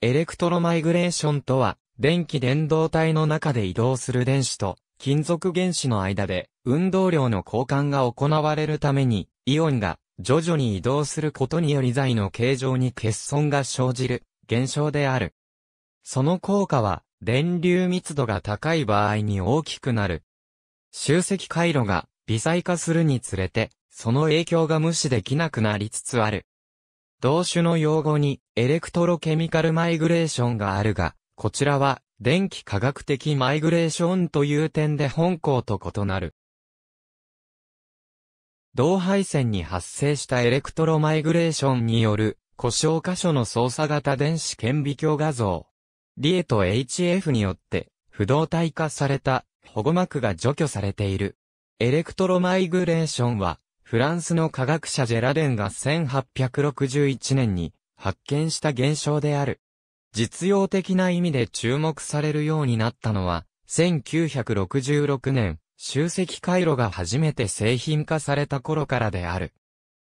エレクトロマイグレーションとは、電気伝導体の中で移動する電子と金属原子の間で運動量の交換が行われるために、イオンが徐々に移動することにより材の形状に欠損が生じる現象である。その効果は、電流密度が高い場合に大きくなる。集積回路が微細化するにつれて、その影響が無視できなくなりつつある。同種の用語にエレクトロケミカルマイグレーションがあるが、こちらは電気科学的マイグレーションという点で本校と異なる。同配線に発生したエレクトロマイグレーションによる故障箇所の操作型電子顕微鏡画像。リエと HF によって不動体化された保護膜が除去されている。エレクトロマイグレーションはフランスの科学者ジェラデンが1861年に発見した現象である。実用的な意味で注目されるようになったのは、1966年、集積回路が初めて製品化された頃からである。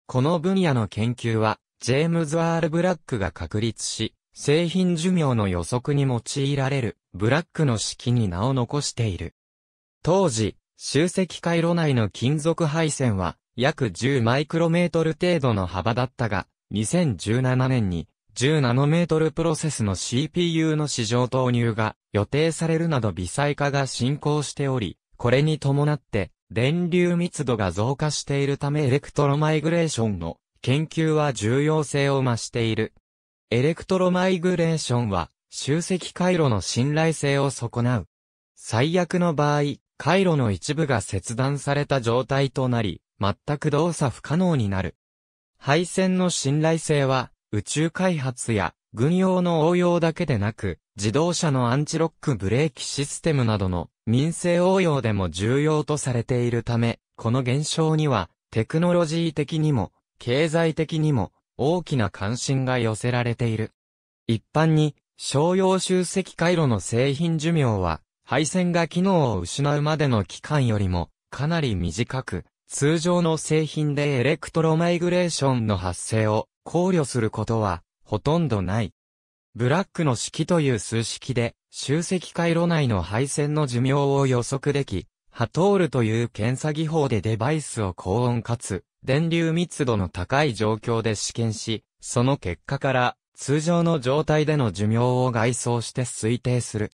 この分野の研究は、ジェームズ・アール・ブラックが確立し、製品寿命の予測に用いられる、ブラックの式に名を残している。当時、集積回路内の金属配線は、約10マイクロメートル程度の幅だったが、2017年に10ナノメートルプロセスの CPU の市場投入が予定されるなど微細化が進行しており、これに伴って電流密度が増加しているためエレクトロマイグレーションの研究は重要性を増している。エレクトロマイグレーションは集積回路の信頼性を損なう。最悪の場合、回路の一部が切断された状態となり、全く動作不可能になる。配線の信頼性は、宇宙開発や軍用の応用だけでなく、自動車のアンチロックブレーキシステムなどの民生応用でも重要とされているため、この現象にはテクノロジー的にも経済的にも大きな関心が寄せられている。一般に商用集積回路の製品寿命は配線が機能を失うまでの期間よりもかなり短く、通常の製品でエレクトロマイグレーションの発生を考慮することはほとんどない。ブラックの式という数式で集積回路内の配線の寿命を予測でき、ハトールという検査技法でデバイスを高温かつ電流密度の高い状況で試験し、その結果から通常の状態での寿命を外装して推定する。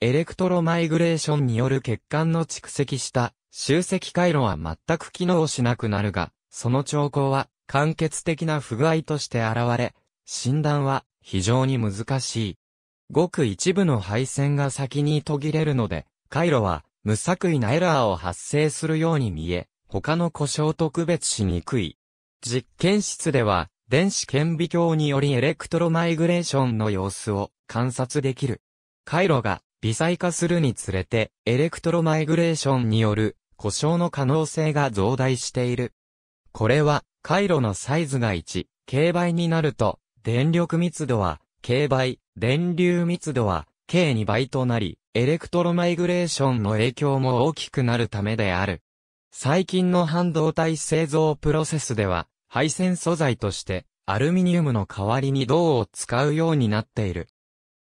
エレクトロマイグレーションによる血管の蓄積した集積回路は全く機能しなくなるが、その兆候は間欠的な不具合として現れ、診断は非常に難しい。ごく一部の配線が先に途切れるので、回路は無作為なエラーを発生するように見え、他の故障と区別しにくい。実験室では、電子顕微鏡によりエレクトロマイグレーションの様子を観察できる。回路が微細化するにつれて、エレクトロマイグレーションによる故障の可能性が増大している。これは、回路のサイズが1、K 倍になると、電力密度は、K 倍、電流密度は、K2 倍となり、エレクトロマイグレーションの影響も大きくなるためである。最近の半導体製造プロセスでは、配線素材として、アルミニウムの代わりに銅を使うようになっている。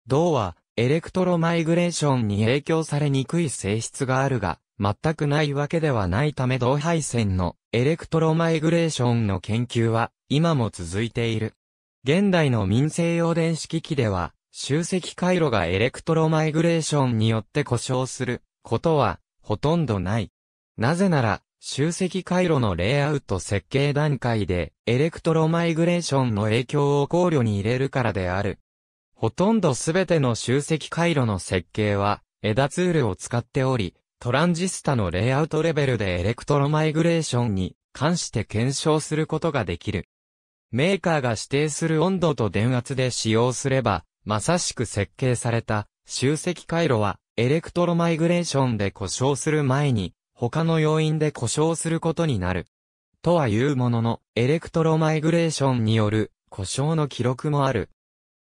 銅は、エレクトロマイグレーションに影響されにくい性質があるが、全くないわけではないため同配線のエレクトロマイグレーションの研究は今も続いている。現代の民生用電子機器では集積回路がエレクトロマイグレーションによって故障することはほとんどない。なぜなら集積回路のレイアウト設計段階でエレクトロマイグレーションの影響を考慮に入れるからである。ほとんどすべての集積回路の設計は枝ツールを使っており、トランジスタのレイアウトレベルでエレクトロマイグレーションに関して検証することができる。メーカーが指定する温度と電圧で使用すれば、まさしく設計された集積回路はエレクトロマイグレーションで故障する前に他の要因で故障することになる。とはいうものの、エレクトロマイグレーションによる故障の記録もある。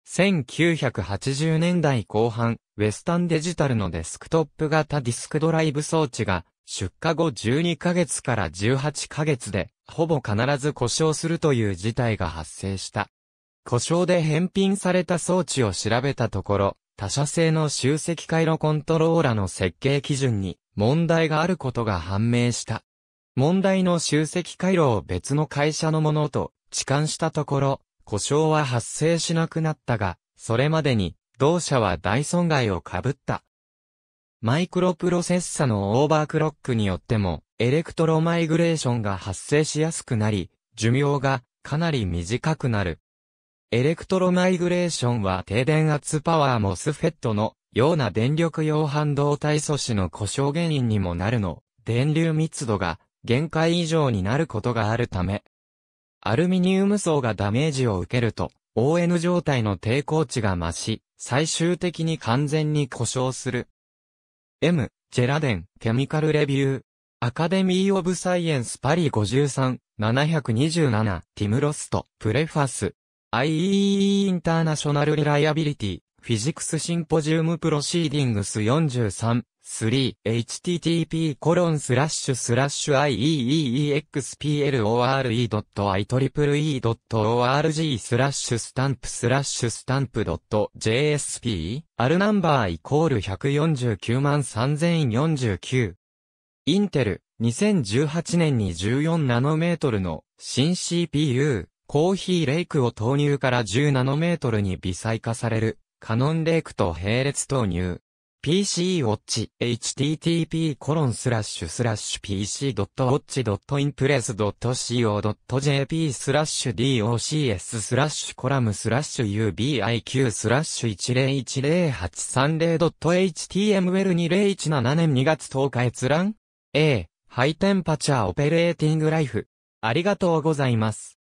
1980年代後半、ウェスタンデジタルのデスクトップ型ディスクドライブ装置が、出荷後12ヶ月から18ヶ月で、ほぼ必ず故障するという事態が発生した。故障で返品された装置を調べたところ、他社製の集積回路コントローラの設計基準に問題があることが判明した。問題の集積回路を別の会社のものと置換したところ、故障は発生しなくなったが、それまでに、同社は大損害を被った。マイクロプロセッサのオーバークロックによっても、エレクトロマイグレーションが発生しやすくなり、寿命がかなり短くなる。エレクトロマイグレーションは低電圧パワーモスフェットのような電力用半導体素子の故障原因にもなるの、電流密度が限界以上になることがあるため、アルミニウム層がダメージを受けると、ON 状態の抵抗値が増し、最終的に完全に故障する。M、ジェラデン、ケミカルレビュー。アカデミー・オブ・サイエンス・パリ53、727、ティム・ロスト、プレファス。IEEE インターナショナル・リライアビリティ、フィジクス・シンポジウム・プロシーディングス43、3http://ieexplore.itriple.org スラッシュスタンプスタンプ .jsp アルナンバーイコール149万3049インテル2018年に14ナノメートルの新 CPU コーヒーレイクを投入から10ナノメートルに微細化されるカノンレイクと並列投入 PC ウォッチ http コロンスラッシュスラッシュ pc.watch.impress.co.jp スラッシュ docs スラッシュコラムスラッシュ ubiq スラッシュ 101830.html2017 年2月10日閲覧 A ハイテンパチャーオペレーティングライフありがとうございます。